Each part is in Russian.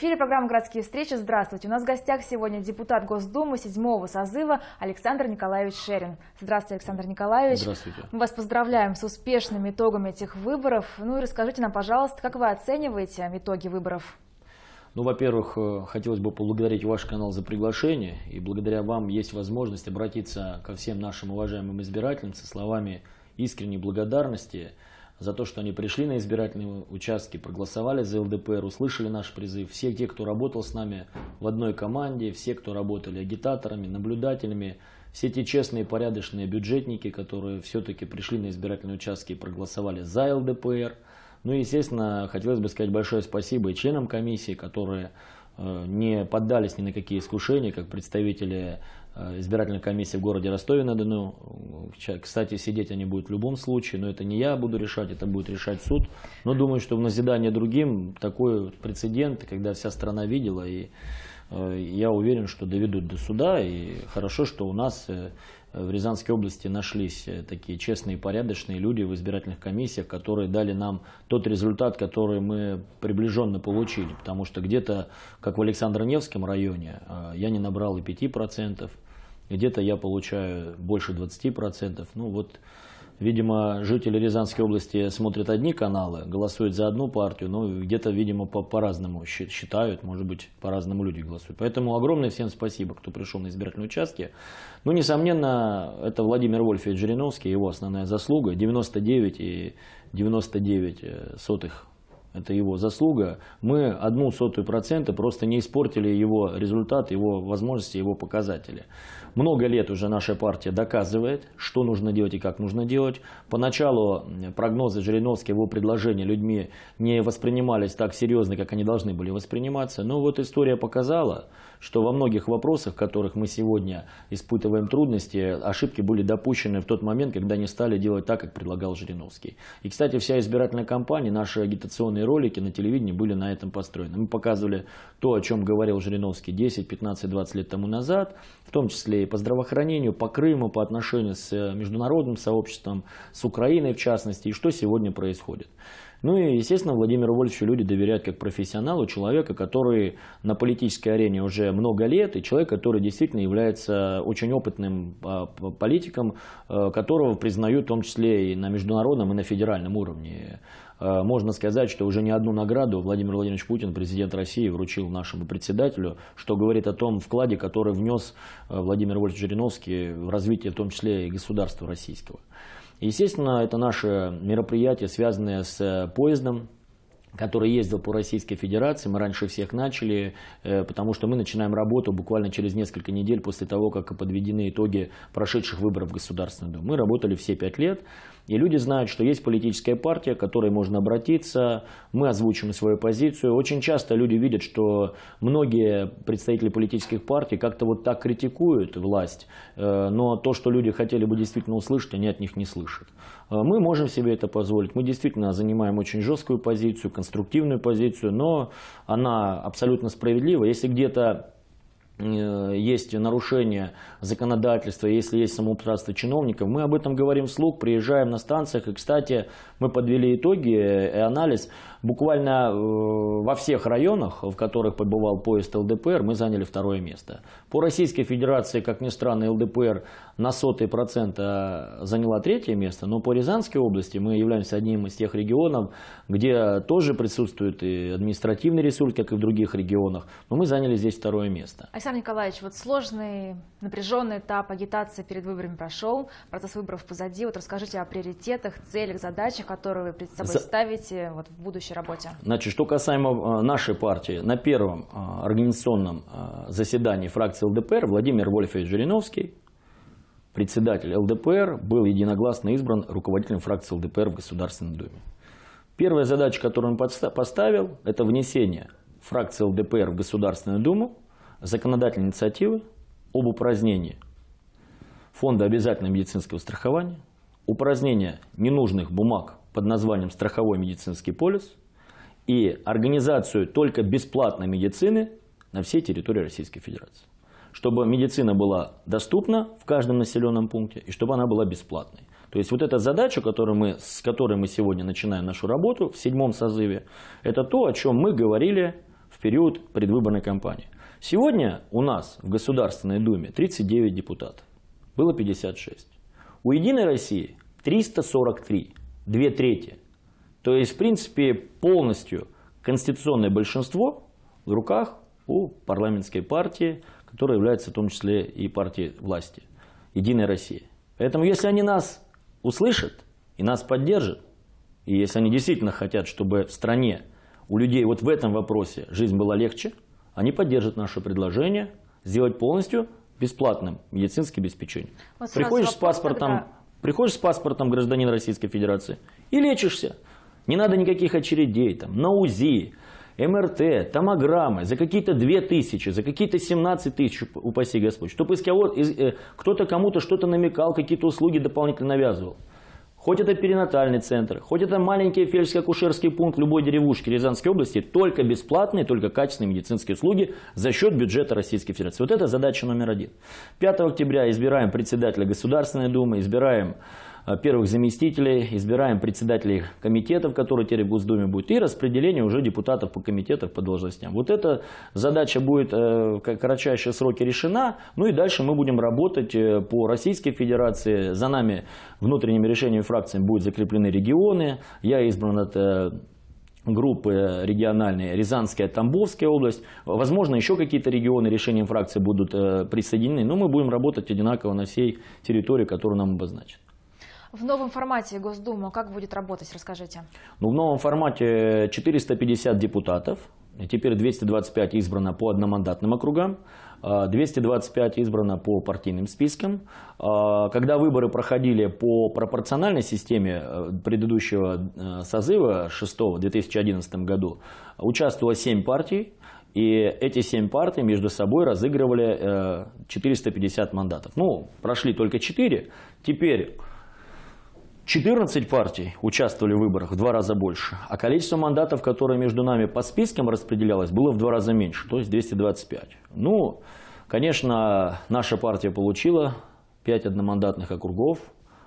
эфире программа «Городские встречи». Здравствуйте. У нас в гостях сегодня депутат Госдумы седьмого созыва Александр Николаевич Шерин. Здравствуйте, Александр Николаевич. Здравствуйте. Мы вас поздравляем с успешными итогами этих выборов. Ну и расскажите нам, пожалуйста, как вы оцениваете итоги выборов? Ну, во-первых, э, хотелось бы поблагодарить ваш канал за приглашение. И благодаря вам есть возможность обратиться ко всем нашим уважаемым избирателям со словами искренней благодарности – за то, что они пришли на избирательные участки, проголосовали за ЛДПР, услышали наш призыв. Все те, кто работал с нами в одной команде, все, кто работали агитаторами, наблюдателями, все те честные, порядочные бюджетники, которые все-таки пришли на избирательные участки и проголосовали за ЛДПР. Ну и, естественно, хотелось бы сказать большое спасибо и членам комиссии, которые Э, не поддались ни на какие искушения, как представители э, избирательной комиссии в городе Ростове-на-Дону. Кстати, сидеть они будут в любом случае, но это не я буду решать, это будет решать суд. Но думаю, что в назидание другим такой прецедент, когда вся страна видела, и э, я уверен, что доведут до суда. И хорошо, что у нас в Рязанской области нашлись э, такие честные и порядочные люди в избирательных комиссиях, которые дали нам тот результат, который мы приближенно получили. Потому что где-то, как в Александро-Невском районе, э, я не набрал и 5%, где-то я получаю больше 20%. Ну вот Видимо, жители Рязанской области смотрят одни каналы, голосуют за одну партию, но ну, где-то, видимо, по-разному по считают, может быть, по-разному люди голосуют. Поэтому огромное всем спасибо, кто пришел на избирательные участки. Ну, несомненно, это Владимир Вольфович Жириновский, его основная заслуга, 99 и 99 э, сотых это его заслуга, мы одну сотую процента просто не испортили его результат, его возможности, его показатели. Много лет уже наша партия доказывает, что нужно делать и как нужно делать. Поначалу прогнозы Жириновского, его предложения людьми не воспринимались так серьезно, как они должны были восприниматься. Но вот история показала, что во многих вопросах, в которых мы сегодня испытываем трудности, ошибки были допущены в тот момент, когда не стали делать так, как предлагал Жириновский. И, кстати, вся избирательная кампания, наши агитационные рекламные ролики на телевидении были на этом построены. Мы показывали то, о чем говорил Жириновский 10, 15, 20 лет тому назад, в том числе и по здравоохранению, по Крыму, по отношению с э, международным сообществом, с Украиной в частности, и что сегодня происходит. Ну и, естественно, Владимиру Вольфовичу люди доверяют как профессионалу, человека, который на политической арене уже много лет, и человек, который действительно является очень опытным а, политиком, э, которого признают в том числе и на международном, и на федеральном уровне. Э, можно сказать, что уже не одну награду Владимир Владимирович Путин, президент России, вручил нашему председателю, что говорит о том вкладе, который внес э, Владимир Вольфович Жириновский в развитие в том числе и государства российского. Естественно, это наши мероприятия, связанные с э, поездом, который ездил по Российской Федерации. Мы раньше всех начали, потому что мы начинаем работу буквально через несколько недель после того, как подведены итоги прошедших выборов в Государственную Думу. Мы работали все пять лет. И люди знают, что есть политическая партия, к которой можно обратиться, мы озвучим свою позицию. Очень часто люди видят, что многие представители политических партий как-то вот так критикуют власть, э, но то, что люди хотели бы действительно услышать, они от них не слышат. Э, мы можем себе это позволить, мы действительно занимаем очень жесткую позицию, конструктивную позицию, но она абсолютно справедлива. Если где-то Э, есть нарушение законодательства, если есть самоуправство чиновников, мы об этом говорим вслух, приезжаем на станциях. И, кстати, мы подвели итоги э, и анализ. Буквально э, во всех районах, в которых побывал поезд ЛДПР, мы заняли второе место. По Российской Федерации, как ни странно, ЛДПР на сотый процент заняла третье место, но по Рязанской области мы являемся одним из тех регионов, где тоже присутствует и административный ресурс, как и в других регионах, но мы заняли здесь второе место. А, Александр Николаевич, вот сложный, напряженный этап агитации перед выборами прошел, процесс выборов позади. Вот расскажите о приоритетах, целях, задачах, которые вы перед собой За... ставите вот, в будущей работе. Значит, что касаемо э, нашей партии, на первом э, организационном э, заседании фракции ЛДПР Владимир Вольфович Жириновский, председатель ЛДПР, был единогласно избран руководителем фракции ЛДПР в Государственной Думе. Первая задача, которую он поставил, это внесение фракции ЛДПР в Государственную Думу законодательной инициативы об упразднении фонда обязательного медицинского страхования, упразднение ненужных бумаг под названием страховой медицинский полис и организацию только бесплатной медицины на всей территории Российской Федерации. Чтобы медицина была доступна в каждом населенном пункте и чтобы она была бесплатной. То есть вот эта задача, которую мы, с которой мы сегодня начинаем нашу работу в седьмом созыве, это то, о чем мы говорили в период предвыборной кампании. Сегодня у нас в Государственной Думе 39 депутатов. Было 56. У «Единой России» 343, две трети. То есть, в принципе, полностью конституционное большинство в руках у парламентской партии, которая является в том числе и партией власти, «Единой России». Поэтому, если они нас услышат и нас поддержат, и если они действительно хотят, чтобы в стране у людей вот в этом вопросе жизнь была легче – они поддержат наше предложение сделать полностью бесплатным медицинское обеспечение. Вот приходишь вопрос, с паспортом, тогда... приходишь с паспортом гражданина Российской Федерации и лечишься. Не надо никаких очередей там, на УЗИ, МРТ, томограммы, за какие-то 2 тысячи, за какие-то 17 тысяч, упаси Господь. Чтобы э, кто-то кому-то что-то намекал, какие-то услуги дополнительно навязывал хоть это перинатальный центр, хоть это маленький фельдшерско-акушерский пункт любой деревушки Рязанской области, только бесплатные, только качественные медицинские услуги за счет бюджета Российской Федерации. Вот это задача номер один. 5 октября избираем председателя Государственной Думы, избираем Э, первых заместителей, избираем председателей комитетов, которые теперь в Госдуме будут, и распределение уже депутатов по комитетам, по должностям. Вот эта задача будет в э, кратчайшие сроки решена, ну и дальше мы будем работать э, по Российской Федерации. За нами внутренними решениями фракции будут закреплены регионы. Я избран от группы региональные Рязанская, Тамбовская область. Возможно, еще какие-то регионы решением фракции будут присоединены, но мы будем работать одинаково на всей территории, которую нам обозначат. В новом формате Госдума как будет работать, расскажите. Ну, в новом формате 450 депутатов, Теперь 225 избрано по одномандатным округам, 225 а, избрано по партийным спискам. А, когда выборы проходили по пропорциональной системе э, предыдущего э, созыва, 6 в 2011 году, участвовало 7 партий, и эти 7 партий между собой разыгрывали 450 э, мандатов. Ну, прошли только 4, теперь 14 партий участвовали в выборах в два раза больше, а количество мандатов, которое между нами по спискам распределялось, было в два раза меньше, то есть 225. Ну, конечно, наша партия получила 5 одномандатных округов,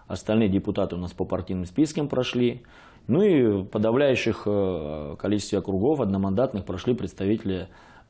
остальные депутаты у нас по партийным спискам прошли, ну и в подавляющих э, количестве округов одномандатных прошли представители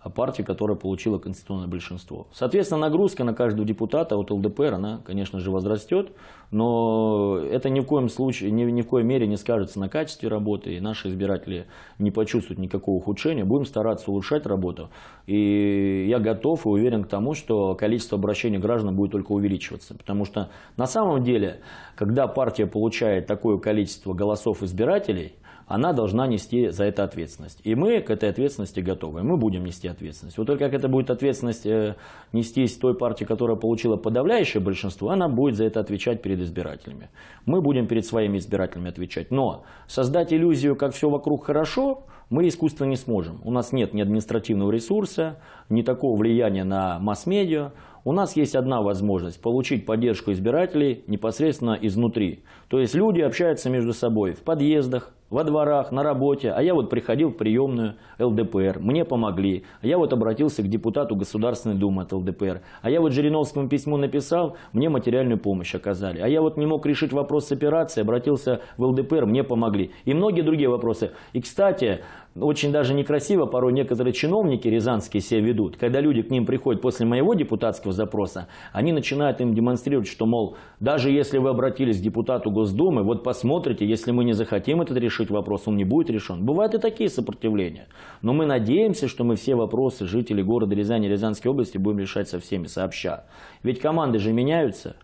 партии, которая получила конституционное большинство. Соответственно, нагрузка на каждого депутата от ЛДПР, она, конечно же, возрастет, но это ни в коем случае, ни, ни в коей мере не скажется на качестве работы, и наши избиратели не почувствуют никакого ухудшения. Будем стараться улучшать работу, и я готов и уверен к тому, что количество обращений граждан будет только увеличиваться, потому что на самом деле, когда партия получает такое количество голосов избирателей, она должна нести за это ответственность. И мы к этой ответственности готовы, мы будем нести ответственность. Вот только как это будет ответственность э, нестись той партии, которая получила подавляющее большинство, она будет за это отвечать перед избирателями. Мы будем перед своими избирателями отвечать. Но создать иллюзию, как все вокруг хорошо, мы искусственно не сможем. У нас нет ни административного ресурса, ни такого влияния на масс-медиа. У нас есть одна возможность – получить поддержку избирателей непосредственно изнутри. То есть люди общаются между собой в подъездах, во дворах, на работе, а я вот приходил в приемную ЛДПР, мне помогли, а я вот обратился к депутату Государственной Думы от ЛДПР, а я вот Жириновскому письмо написал, мне материальную помощь оказали, а я вот не мог решить вопрос с операцией, обратился в ЛДПР, мне помогли. И многие другие вопросы. И, кстати, очень даже некрасиво порой некоторые чиновники рязанские себя ведут. Когда люди к ним приходят после моего депутатского запроса, они начинают им демонстрировать, что, мол, даже если вы обратились к депутату Госдумы, вот посмотрите, если мы не захотим этот решить вопрос, он не будет решен. Бывают и такие сопротивления. Но мы надеемся, что мы все вопросы жителей города Рязани и Рязанской области будем решать со всеми сообща. Ведь команды же меняются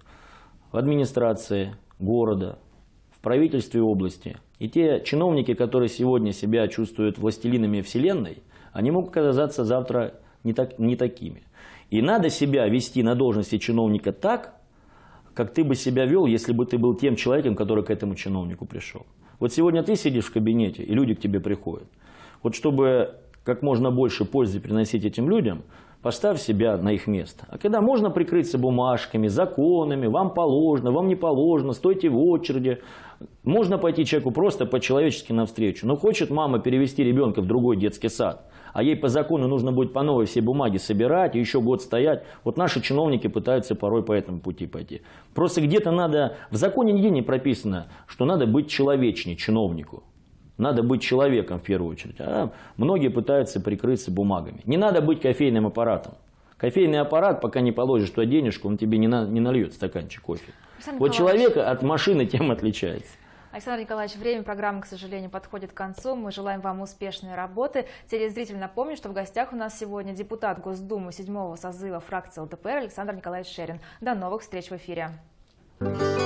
в администрации города, в правительстве области – и те чиновники, которые сегодня себя чувствуют властелинами Вселенной, они могут оказаться завтра не, так, не такими. И надо себя вести на должности чиновника так, как ты бы себя вел, если бы ты был тем человеком, который к этому чиновнику пришел. Вот сегодня ты сидишь в кабинете, и люди к тебе приходят. Вот чтобы как можно больше пользы приносить этим людям, Поставь себя на их место. А когда можно прикрыться бумажками, законами, вам положено, вам не положено, стойте в очереди. Можно пойти человеку просто по-человечески навстречу. Но хочет мама перевести ребенка в другой детский сад, а ей по закону нужно будет по новой все бумаги собирать и еще год стоять. Вот наши чиновники пытаются порой по этому пути пойти. Просто где-то надо... В законе нигде не прописано, что надо быть человечнее чиновнику. Надо быть человеком в первую очередь. А многие пытаются прикрыться бумагами. Не надо быть кофейным аппаратом. Кофейный аппарат, пока не положишь туда денежку, он тебе не, на, не нальет стаканчик кофе. вот Николаевич. человека от машины тем отличается. Александр Николаевич, время программы, к сожалению, подходит к концу. Мы желаем вам успешной работы. Телезритель напомню, что в гостях у нас сегодня депутат Госдумы 7 созыва фракции ЛДПР Александр Николаевич Шерин. До новых встреч в эфире. Thank you.